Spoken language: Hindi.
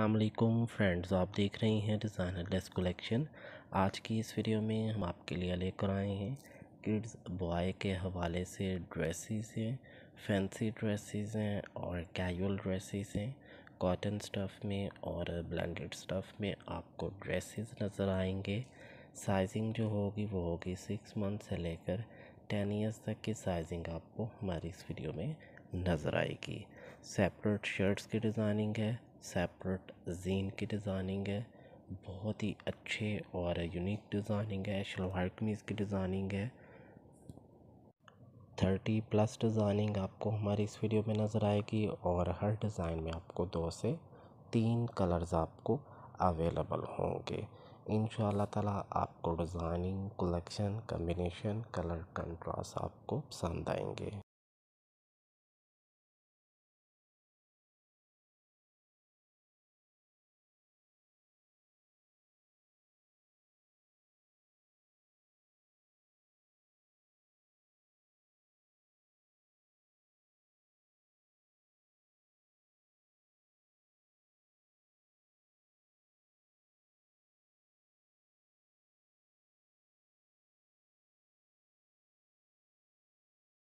असलकुम फ्रेंड्स आप देख रहे हैं डिज़ाइनर लेस कलेक्शन आज की इस वीडियो में हम आपके लिए लेकर आए हैं किड्स बॉय के हवाले से ड्रेसेस हैं फैंसी ड्रेसेस हैं और कैजुअल ड्रेसेस हैं कॉटन स्टफ़ में और ब्लेंडेड स्टफ़ में आपको ड्रेसेस नज़र आएंगे साइजिंग जो होगी वो होगी सिक्स मंथ से लेकर टेन ईयर्स तक की साइजिंग आपको हमारी इस वीडियो में नज़र आएगी सेपरेट शर्ट्स की डिज़ाइनिंग है सेपरेट जीन की डिज़ाइनिंग है बहुत ही अच्छे और यूनिक डिज़ाइनिंग है शलवार कमीज़ की डिज़ाइनिंग है थर्टी प्लस डिज़ाइनिंग आपको हमारी इस वीडियो में नज़र आएगी और हर डिज़ाइन में आपको दो से तीन कलर्स आपको अवेलेबल होंगे इन ताला आपको designing collection combination colour contrast आपको पसंद आएंगे